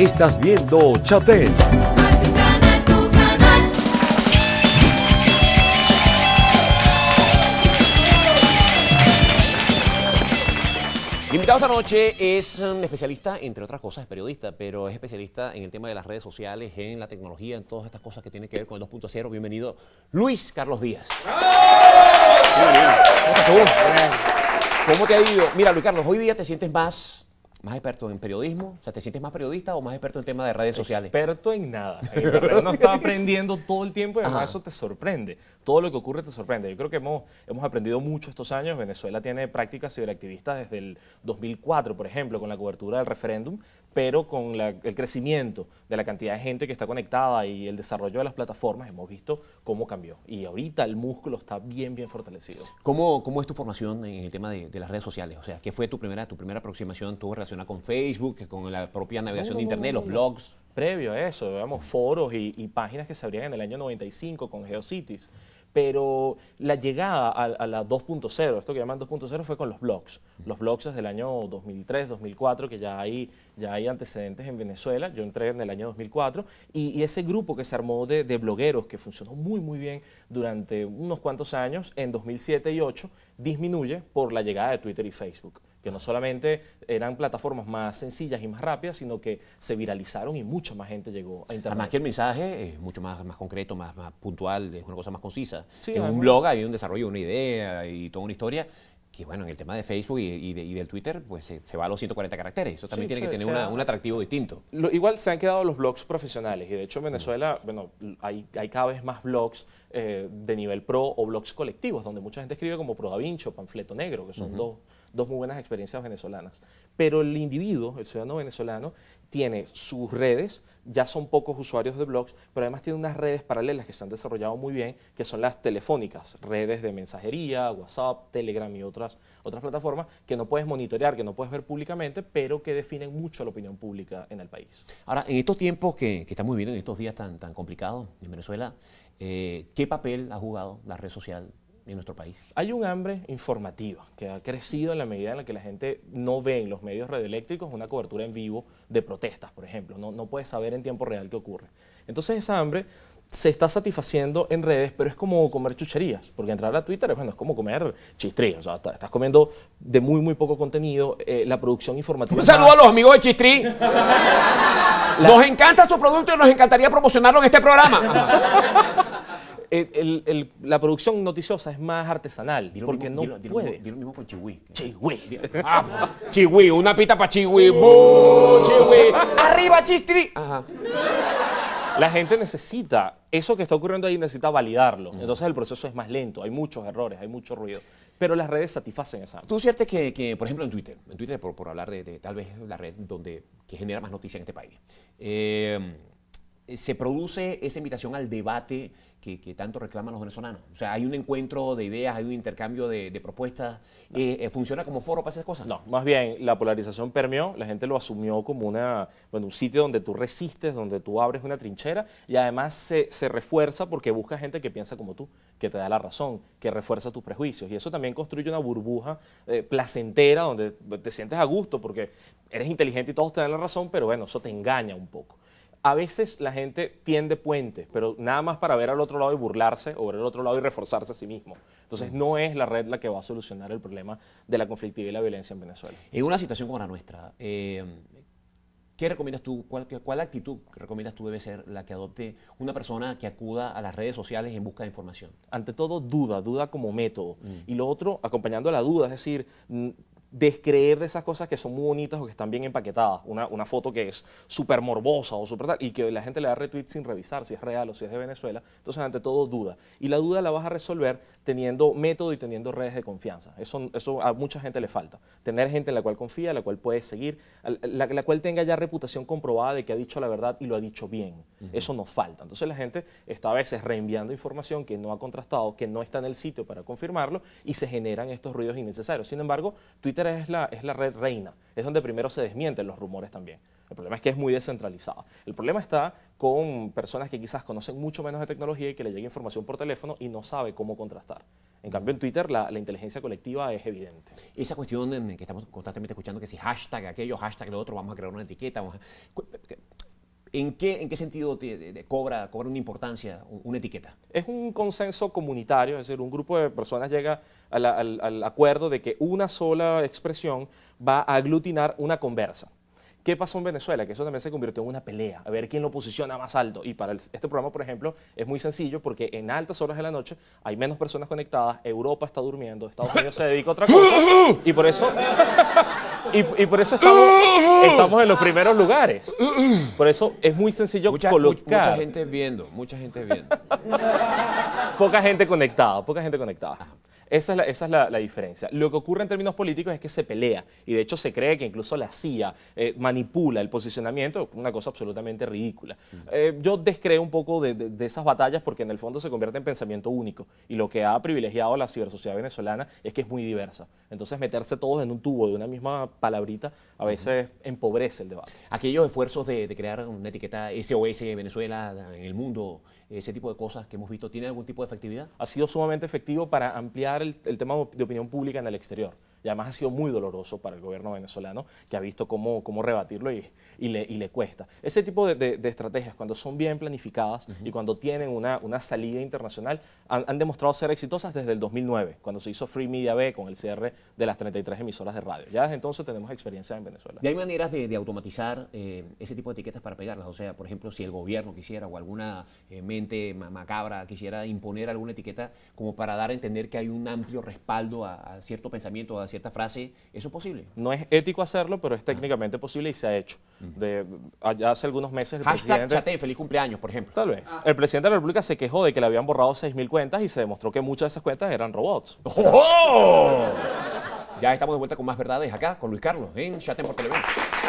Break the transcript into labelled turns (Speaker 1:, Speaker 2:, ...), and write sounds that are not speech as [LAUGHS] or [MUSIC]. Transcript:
Speaker 1: Estás viendo Chatel.
Speaker 2: Mi invitado esta noche es un especialista, entre otras cosas, periodista, pero es especialista en el tema de las redes sociales, en la tecnología, en todas estas cosas que tienen que ver con el 2.0. Bienvenido, Luis Carlos Díaz. bien. ¿Cómo te ha ido? Mira, Luis Carlos, hoy día te sientes más más experto en periodismo? O sea, ¿te sientes más periodista o más experto en temas de redes sociales? Experto
Speaker 1: en nada. No está aprendiendo todo el tiempo y además eso te sorprende. Todo lo que ocurre te sorprende. Yo creo que hemos, hemos aprendido mucho estos años. Venezuela tiene prácticas ciberactivistas desde el 2004, por ejemplo, con la cobertura del referéndum, pero con el crecimiento de la cantidad de gente que está conectada y el desarrollo de las plataformas, hemos visto cómo cambió. Y ahorita el músculo está bien, bien fortalecido.
Speaker 2: ¿Cómo, es tu formación en el tema de, las redes sociales? O sea, ¿qué fue tu primera, tu primera
Speaker 1: aproximación? ¿Tuvo relacionada con Facebook, con la propia navegación de Internet, los blogs? Previo a eso, veamos foros y, y, páginas que se abrían en el año 95 con GeoCities pero la llegada a, la 2.0, esto que llaman 2.0, fue con los blogs. Los blogs desde el año 2003, 2004, que ya hay, antecedentes en Venezuela. Yo entré en el año 2004 y, ese grupo que se armó de, de, blogueros, que funcionó muy, muy bien durante unos cuantos años, en 2007 y 2008, disminuye por la llegada de Twitter y Facebook que no solamente eran plataformas más sencillas y más rápidas, sino que se viralizaron y mucha más gente llegó a Internet. Además que el
Speaker 2: mensaje es mucho más, más concreto, más, puntual, es una cosa más concisa. en un blog hay un desarrollo, una idea y toda una historia que bueno, en el tema de Facebook y, del Twitter, pues se, va a los 140 caracteres. Eso también tiene que tener un
Speaker 1: atractivo distinto. igual se han quedado los blogs profesionales y de hecho en mm. Venezuela, bueno, hay, cada vez más blogs eh, de nivel pro o blogs colectivos, donde mucha gente escribe como Pro Da Vinci Panfleto Negro, que son dos dos muy buenas experiencias venezolanas. Pero el individuo, el ciudadano venezolano, tiene sus redes, ya son pocos usuarios de blogs, pero además tiene unas redes paralelas que se han desarrollado muy bien, que son las telefónicas, redes de mensajería, WhatsApp, Telegram y otras, otras plataformas que no puedes monitorear, que no puedes ver públicamente, pero que definen mucho la opinión pública en el país.
Speaker 2: Ahora, en estos tiempos que, están muy bien, en estos días tan, tan complicados en Venezuela, eh, ¿qué papel ha jugado la red social
Speaker 1: en nuestro país. Hay un hambre informativa que ha crecido en la medida en la que la gente no ve en los medios radioeléctricos una cobertura en vivo de protestas, por ejemplo. No, no puede saber en tiempo real qué ocurre. Entonces esa hambre se está satisfaciendo en redes, pero es como comer chucherías, porque entrar a Twitter bueno, es como comer chistri. o sea, estás comiendo de muy, muy poco contenido, eh, la producción informativa. Un saludo a los
Speaker 2: amigos de chistrí. Nos encanta su producto y nos encantaría promocionarlo en este programa.
Speaker 1: [LAUGHS] la producción noticiosa es más artesanal, porque mismo, no puede. Dilo, mismo con Chihui. Chihui. Ah, chihui, una pita para Chihui. ¡Bú! Chihui.
Speaker 2: Arriba, chistri.
Speaker 1: Ajá. La gente necesita, eso que está ocurriendo ahí necesita validarlo. Mm. Entonces el proceso es más lento, hay muchos errores, hay mucho ruido. Pero las redes satisfacen esa. Tú sientes que, por ejemplo, en Twitter, en Twitter
Speaker 2: por, hablar de, tal vez la red donde, que genera más noticias en este país. Eh, eh, se produce esa invitación al debate que, tanto reclaman los venezolanos. O sea, hay un encuentro
Speaker 1: de ideas, hay un intercambio de, propuestas. Eh, eh, ¿Funciona como foro para esas cosas? No, más bien la polarización permeó, la gente lo asumió como una, bueno, un sitio donde tú resistes, donde tú abres una trinchera y además se, refuerza porque busca gente que piensa como tú, que te da la razón, que refuerza tus prejuicios. Y eso también construye una burbuja placentera donde te sientes a gusto porque eres inteligente y todos te dan la razón, pero bueno, eso te engaña un poco a veces la gente tiende puentes, pero nada más para ver al otro lado y burlarse o ver al otro lado y reforzarse a sí mismo. Entonces no es la red la que va a solucionar el problema de la conflictividad y la violencia en Venezuela. En
Speaker 2: una situación como la nuestra, eh, ¿qué recomiendas tú? Cuál, actitud recomiendas tú debe
Speaker 1: ser la que adopte una persona que acuda a las redes sociales en busca de información? Ante todo, duda, duda como método. Mm. Y lo otro, acompañando a la duda, es decir, descreer de esas cosas que son muy bonitas o que están bien empaquetadas. Una, una foto que es súper morbosa o súper tal, y que la gente le da retweet sin revisar si es real o si es de Venezuela. Entonces, ante todo, duda. Y la duda la vas a resolver teniendo método y teniendo redes de confianza. Eso, eso a mucha gente le falta. Tener gente en la cual confía, la cual puede seguir, la, cual tenga ya reputación comprobada de que ha dicho la verdad y lo ha dicho bien. Eso nos falta. Entonces, la gente está a veces reenviando información que no ha contrastado, que no está en el sitio para confirmarlo, y se generan estos ruidos innecesarios. Sin embargo, Twitter es la, es la red reina, es donde primero se desmienten los rumores también. El problema es que es muy descentralizada. El problema está con personas que quizás conocen mucho menos de tecnología y que le llega información por teléfono y no sabe cómo contrastar. En cambio, en Twitter la, inteligencia colectiva es evidente. Esa cuestión en que estamos constantemente escuchando, que
Speaker 2: si hashtag aquello, hashtag lo otro, vamos a crear una etiqueta. Vamos ¿En qué, sentido
Speaker 1: cobra, una importancia, una etiqueta? Es un consenso comunitario, es decir, un grupo de personas llega al acuerdo de que una sola expresión va a aglutinar una conversa. ¿Qué pasó en Venezuela? Que eso también se convirtió en una pelea, a ver quién lo posiciona más alto. Y para este programa, por ejemplo, es muy sencillo porque en altas horas de la noche hay menos personas conectadas, Europa está durmiendo, Estados Unidos se dedica a otra cosa. Y por eso, [LAUGHS] y, por eso estamos, en los primeros lugares. Por eso es muy sencillo colocar. Mucha gente viendo, mucha gente viendo. poca gente conectada, poca gente conectada. Esa es, la, esa es la, diferencia. Lo que ocurre en términos políticos es que se pelea y de hecho se cree que incluso la CIA eh, manipula el posicionamiento, una cosa absolutamente ridícula. Eh, yo descreo un poco de, esas batallas porque en el fondo se convierte en pensamiento único y lo que ha privilegiado la cibersociedad venezolana es que es muy diversa. Entonces meterse todos en un tubo de una misma palabrita a veces empobrece el debate. Aquellos esfuerzos de, de crear una etiqueta SOS Venezuela en el mundo, ese tipo de cosas que hemos visto, ¿tiene algún tipo de efectividad? Ha sido sumamente efectivo para ampliar el, tema de opinión pública en el exterior y además ha sido muy doloroso para el gobierno venezolano, que ha visto cómo, cómo rebatirlo y, y, le, y le cuesta. Ese tipo de, de, estrategias, cuando son bien planificadas y cuando tienen una, una salida internacional, han, demostrado ser exitosas desde el 2009, cuando se hizo Free Media B con el cierre de las 33 emisoras de radio. Ya desde entonces tenemos experiencia en Venezuela. ¿Y hay maneras de, automatizar eh, ese tipo de etiquetas para pegarlas? O sea, por ejemplo, si el gobierno
Speaker 2: quisiera o alguna eh, mente macabra quisiera imponer alguna etiqueta como para dar a entender
Speaker 1: que hay un amplio respaldo a, a cierto pensamiento, a cierta frase, ¿eso es posible? No es ético hacerlo, pero es técnicamente posible y se ha hecho. hace algunos meses el presidente... Chate, feliz cumpleaños, por ejemplo. Tal vez. Ah. El presidente de la República se quejó de que le habían borrado 6.000 cuentas y se demostró que muchas de esas cuentas eran robots. ¡Oh! ya estamos de vuelta con más verdades acá, con Luis Carlos,
Speaker 2: en Chate por Televisión.